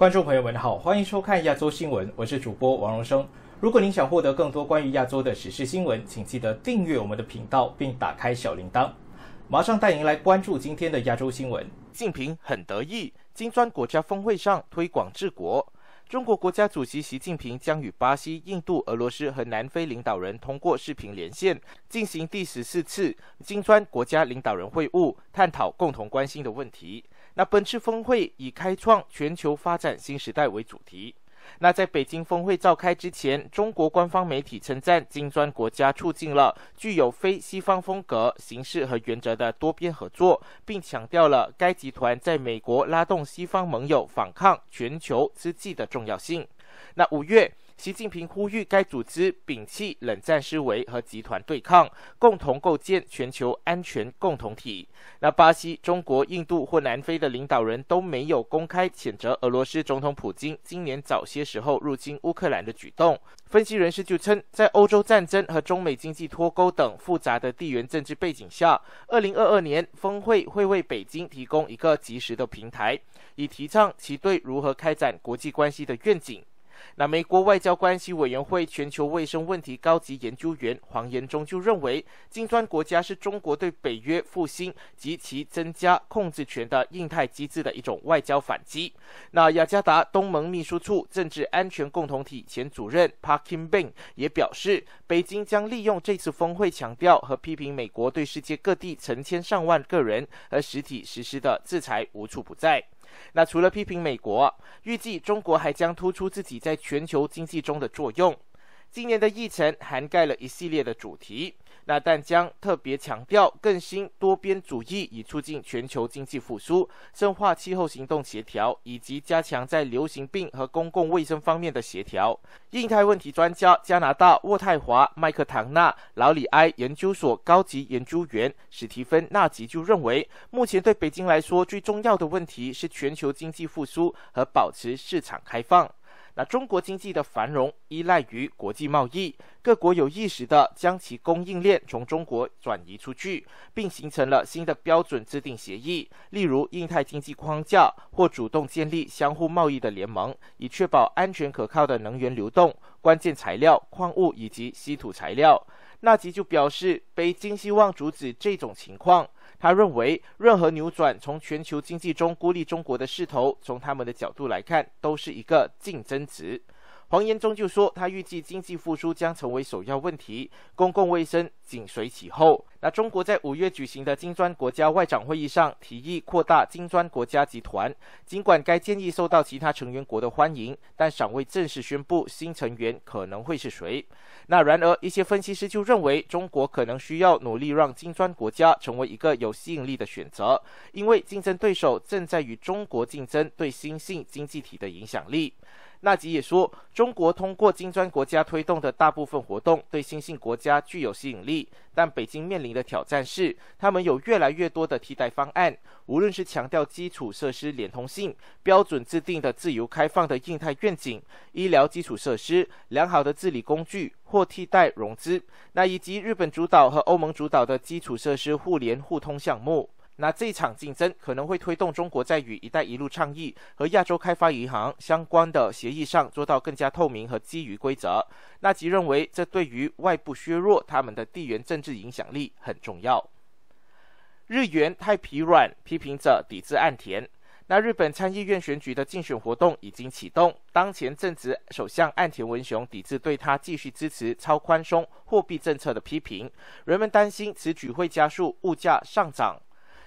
观众朋友们好，欢迎收看亚洲新闻，我是主播王荣生。如果您想获得更多关于亚洲的时事新闻，请记得订阅我们的频道并打开小铃铛。马上带您来关注今天的亚洲新闻。习近平很得意，金砖国家峰会上推广治国。中国国家主席习近平将与巴西、印度、俄罗斯和南非领导人通过视频连线，进行第十四次金砖国家领导人会晤，探讨共同关心的问题。那本次峰会以开创全球发展新时代为主题。那在北京峰会召开之前，中国官方媒体称赞金砖国家促进了具有非西方风格、形式和原则的多边合作，并强调了该集团在美国拉动西方盟友反抗全球之际的重要性。那五月。习近平呼吁该组织摒弃冷战思维和集团对抗，共同构建全球安全共同体。那巴西、中国、印度或南非的领导人都没有公开谴责俄罗斯总统普京今年早些时候入侵乌克兰的举动。分析人士就称，在欧洲战争和中美经济脱钩等复杂的地缘政治背景下，二零二二年峰会会为北京提供一个及时的平台，以提倡其对如何开展国际关系的愿景。那美国外交关系委员会全球卫生问题高级研究员黄延忠就认为，金砖国家是中国对北约复兴及其增加控制权的印太机制的一种外交反击。那雅加达东盟秘书处政治安全共同体前主任 Parkin Ben 也表示，北京将利用这次峰会强调和批评美国对世界各地成千上万个人和实体实施的制裁无处不在。那除了批评美国，预计中国还将突出自己在全球经济中的作用。今年的议程涵盖了一系列的主题，那但将特别强调更新多边主义以促进全球经济复苏、深化气候行动协调以及加强在流行病和公共卫生方面的协调。印太问题专家、加拿大渥太华麦克唐纳劳里埃研究所高级研究员史蒂芬·纳吉就认为，目前对北京来说最重要的问题是全球经济复苏和保持市场开放。那中国经济的繁荣依赖于国际贸易，各国有意识的将其供应链从中国转移出去，并形成了新的标准制定协议，例如印太经济框架，或主动建立相互贸易的联盟，以确保安全可靠的能源流动、关键材料、矿物以及稀土材料。纳吉就表示，北京希望阻止这种情况。他认为，任何扭转从全球经济中孤立中国的势头，从他们的角度来看，都是一个竞争值。黄延中就说，他预计经济复苏将成为首要问题，公共卫生紧随其后。那中国在五月举行的金砖国家外长会议上提议扩大金砖国家集团，尽管该建议受到其他成员国的欢迎，但尚未正式宣布新成员可能会是谁。那然而，一些分析师就认为，中国可能需要努力让金砖国家成为一个有吸引力的选择，因为竞争对手正在与中国竞争对新兴经济体的影响力。纳吉也说，中国通过金砖国家推动的大部分活动对新兴国家具有吸引力，但北京面临的挑战是，他们有越来越多的替代方案，无论是强调基础设施连通性、标准制定的自由开放的印太愿景、医疗基础设施、良好的治理工具或替代融资，那以及日本主导和欧盟主导的基础设施互联互通项目。那这一场竞争可能会推动中国在与“一带一路”倡议和亚洲开发银行相关的协议上做到更加透明和基于规则。纳吉认为，这对于外部削弱他们的地缘政治影响力很重要。日元太疲软，批评者抵制岸田。那日本参议院选举的竞选活动已经启动，当前正值首相岸田文雄抵制对他继续支持超宽松货币政策的批评。人们担心此举会加速物价上涨。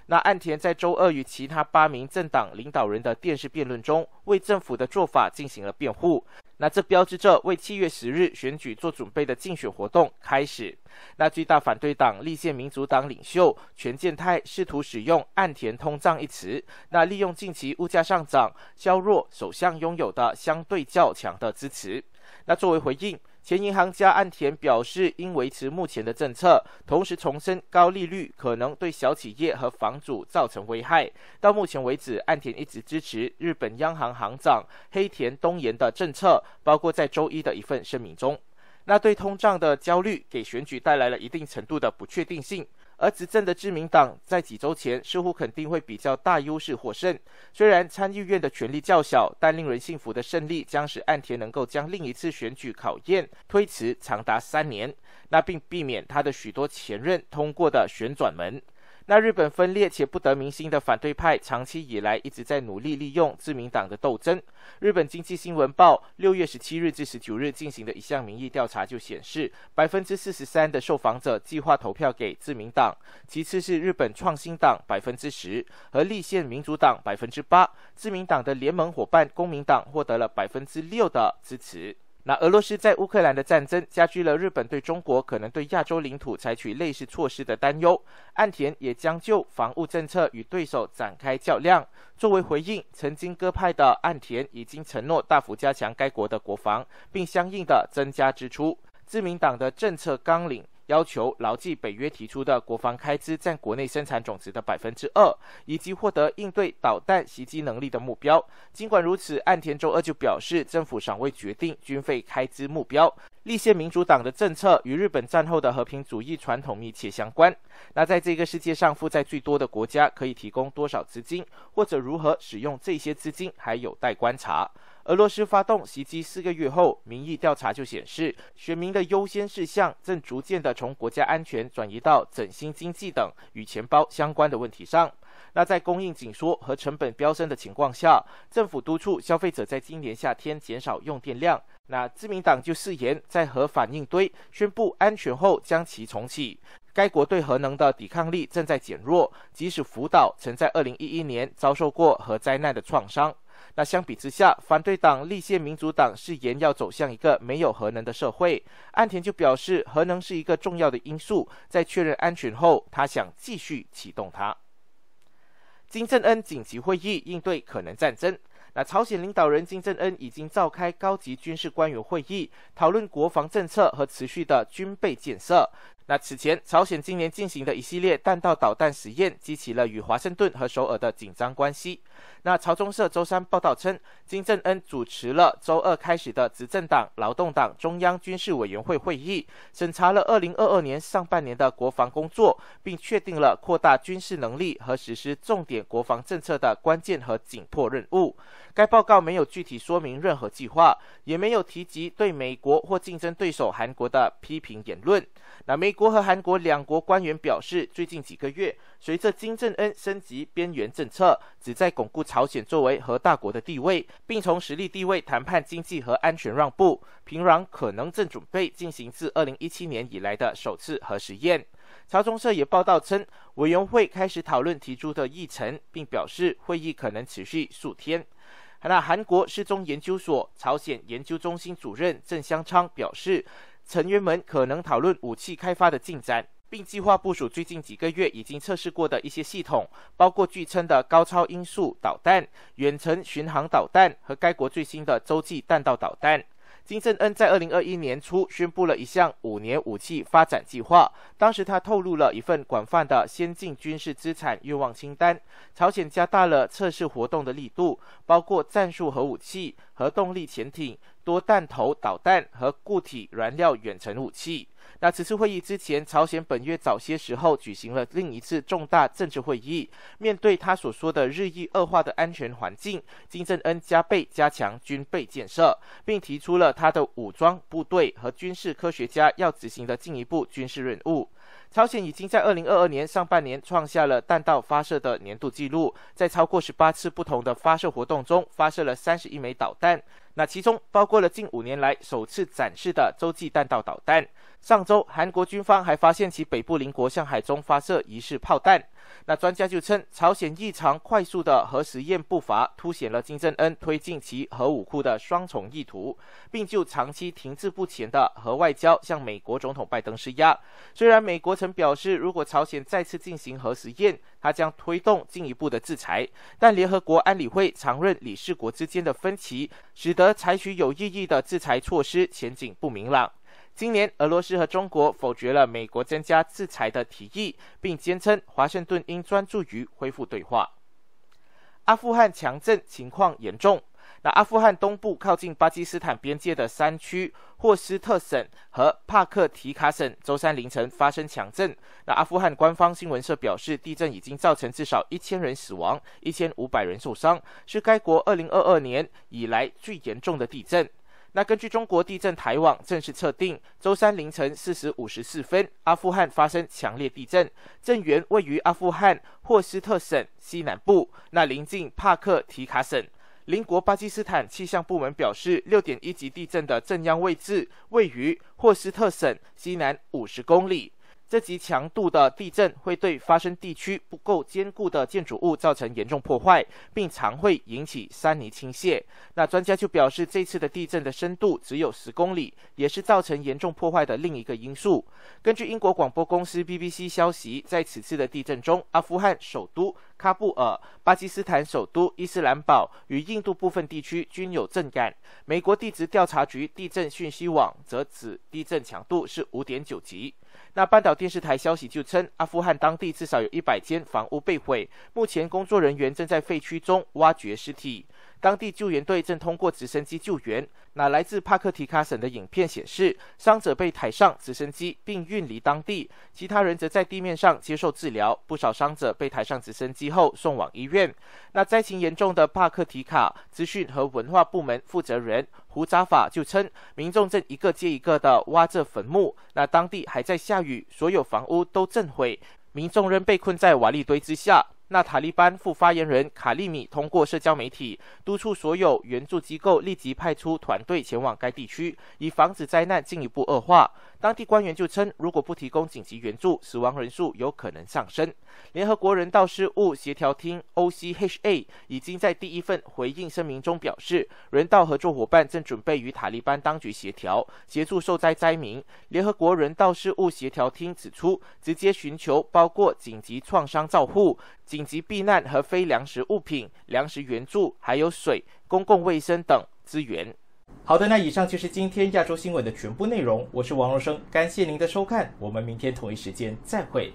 那岸田在周二与其他八名政党领导人的电视辩论中，为政府的做法进行了辩护。那这标志着为七月十日选举做准备的竞选活动开始。那最大反对党立宪民主党领袖权健泰试图使用“岸田通胀”一词，那利用近期物价上涨削弱首相拥有的相对较强的支持。那作为回应，前银行家岸田表示，应维持目前的政策，同时重申高利率可能对小企业和房主造成危害。到目前为止，岸田一直支持日本央行行长黑田东彦的政策，包括在周一的一份声明中。那对通胀的焦虑给选举带来了一定程度的不确定性。而执政的自民党在几周前似乎肯定会比较大优势获胜。虽然参议院的权力较小，但令人信服的胜利将使岸田能够将另一次选举考验推迟长达三年，那并避免他的许多前任通过的旋转门。那日本分裂且不得民心的反对派，长期以来一直在努力利用自民党的斗争。日本经济新闻报六月十七日至十九日进行的一项民意调查就显示，百分之四十三的受访者计划投票给自民党，其次是日本创新党百分之十和立宪民主党百分之八。自民党的联盟伙伴公民党获得了百分之六的支持。那俄罗斯在乌克兰的战争加剧了日本对中国可能对亚洲领土采取类似措施的担忧。岸田也将就防务政策与对手展开较量。作为回应，曾经割派的岸田已经承诺大幅加强该国的国防，并相应的增加支出。自民党的政策纲领。要求牢记北约提出的国防开支占国内生产总值的百分之二，以及获得应对导弹袭击能力的目标。尽管如此，岸田周二就表示，政府尚未决定军费开支目标。立宪民主党的政策与日本战后的和平主义传统密切相关。那在这个世界上负债最多的国家，可以提供多少资金，或者如何使用这些资金，还有待观察。俄罗斯发动袭击四个月后，民意调查就显示，选民的优先事项正逐渐地从国家安全转移到整兴经济等与钱包相关的问题上。那在供应紧缩和成本飙升的情况下，政府督促消费者在今年夏天减少用电量。那自民党就誓言在核反应堆宣布安全后将其重启。该国对核能的抵抗力正在减弱，即使福岛曾在2011年遭受过核灾难的创伤。那相比之下，反对党立宪民主党誓言要走向一个没有核能的社会。岸田就表示，核能是一个重要的因素，在确认安全后，他想继续启动它。金正恩紧急会议应对可能战争。那朝鲜领导人金正恩已经召开高级军事官员会议，讨论国防政策和持续的军备建设。那此前，朝鲜今年进行的一系列弹道导弹实验，激起了与华盛顿和首尔的紧张关系。那朝中社周三报道称，金正恩主持了周二开始的执政党劳动党中央军事委员会会议，审查了2022年上半年的国防工作，并确定了扩大军事能力和实施重点国防政策的关键和紧迫任务。该报告没有具体说明任何计划，也没有提及对美国或竞争对手韩国的批评言论。那美。美国和韩国两国官员表示，最近几个月，随着金正恩升级边缘政策，旨在巩固朝鲜作为核大国的地位，并从实力地位谈判经济和安全让步。平壤可能正准备进行自2017年以来的首次核实验。朝中社也报道称，委员会开始讨论提出的议程，并表示会议可能持续数天。那韩国世宗研究所朝鲜研究中心主任郑相昌表示。成员们可能讨论武器开发的进展，并计划部署最近几个月已经测试过的一些系统，包括据称的高超音速导弹、远程巡航导弹和该国最新的洲际弹道导弹。金正恩在二零二一年初宣布了一项五年武器发展计划，当时他透露了一份广泛的先进军事资产愿望清单。朝鲜加大了测试活动的力度，包括战术核武器、核动力潜艇。多弹头导弹和固体燃料远程武器。那此次会议之前，朝鲜本月早些时候举行了另一次重大政治会议。面对他所说的日益恶化的安全环境，金正恩加倍加强军备建设，并提出了他的武装部队和军事科学家要执行的进一步军事任务。朝鲜已经在二零二二年上半年创下了弹道发射的年度纪录，在超过十八次不同的发射活动中，发射了三十枚导弹。那其中包括了近五年来首次展示的洲际弹道导弹。上周，韩国军方还发现其北部邻国向海中发射疑似炮弹。那专家就称，朝鲜异常快速的核实验步伐凸显了金正恩推进其核武库的双重意图，并就长期停滞不前的核外交向美国总统拜登施压。虽然美国曾表示，如果朝鲜再次进行核实验，它将推动进一步的制裁，但联合国安理会常任理事国之间的分歧，使得采取有意义的制裁措施前景不明朗。今年，俄罗斯和中国否决了美国增加制裁的提议，并坚称华盛顿应专注于恢复对话。阿富汗强震情况严重，那阿富汗东部靠近巴基斯坦边界的山区霍斯特省和帕克提卡省，周三凌晨发生强震。那阿富汗官方新闻社表示，地震已经造成至少一千人死亡、一千五百人受伤，是该国二零二二年以来最严重的地震。那根据中国地震台网正式测定，周三凌晨四时五十四分，阿富汗发生强烈地震，震源位于阿富汗霍斯特省西南部，那临近帕克提卡省。邻国巴基斯坦气象部门表示，六点一级地震的震央位置位于霍斯特省西南五十公里。这级强度的地震会对发生地区不够坚固的建筑物造成严重破坏，并常会引起山泥倾泻。那专家就表示，这次的地震的深度只有十公里，也是造成严重破坏的另一个因素。根据英国广播公司 BBC 消息，在此次的地震中，阿富汗首都喀布尔、巴基斯坦首都伊斯兰堡与印度部分地区均有震感。美国地质调查局地震讯息网则指，地震强度是五点九级。那半岛电视台消息就称，阿富汗当地至少有一百间房屋被毁，目前工作人员正在废墟中挖掘尸体。当地救援队正通过直升机救援。那来自帕克提卡省的影片显示，伤者被抬上直升机并运离当地，其他人则在地面上接受治疗。不少伤者被抬上直升机后送往医院。那灾情严重的帕克提卡，资讯和文化部门负责人胡扎法就称，民众正一个接一个的挖着坟墓。那当地还在下雨，所有房屋都震毁，民众仍被困在瓦砾堆之下。那塔利班副发言人卡利米通过社交媒体督促所有援助机构立即派出团队前往该地区，以防止灾难进一步恶化。当地官员就称，如果不提供紧急援助，死亡人数有可能上升。联合国人道事务协调厅 （OCHA） 已经在第一份回应声明中表示，人道合作伙伴正准备与塔利班当局协调，协助受灾灾民。联合国人道事务协调厅指出，直接寻求包括紧急创伤照护。紧急避难和非粮食物品、粮食援助，还有水、公共卫生等资源。好的，那以上就是今天亚洲新闻的全部内容。我是王荣生，感谢您的收看，我们明天同一时间再会。